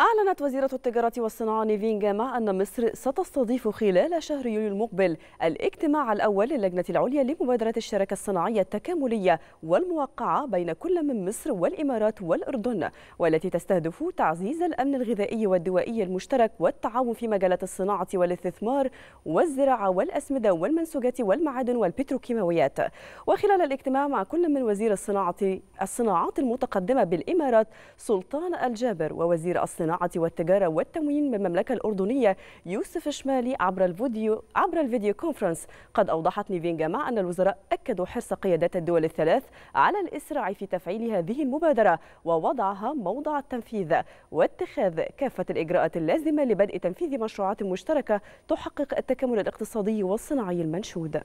أعلنت وزيرة التجارة والصناعة نيفين جامع أن مصر ستستضيف خلال شهر يوليو المقبل الاجتماع الأول للجنة العليا لمبادرة الشراكة الصناعية التكاملية والموقعة بين كل من مصر والإمارات والأردن والتي تستهدف تعزيز الأمن الغذائي والدوائي المشترك والتعاون في مجالات الصناعة والاستثمار والزراعة والأسمدة والمنسوجات والمعادن والبتروكيماويات وخلال الاجتماع مع كل من وزير الصناعة الصناعات المتقدمة بالإمارات سلطان الجابر ووزير الصناعة الصناعة والتجارة والتموين بالمملكة الأردنية يوسف الشمالي عبر الفيديو عبر الفيديو كونفرنس قد أوضحت نيفين جامع أن الوزراء أكدوا حرص قيادات الدول الثلاث على الإسراع في تفعيل هذه المبادرة ووضعها موضع التنفيذ واتخاذ كافة الإجراءات اللازمة لبدء تنفيذ مشروعات مشتركة تحقق التكامل الاقتصادي والصناعي المنشود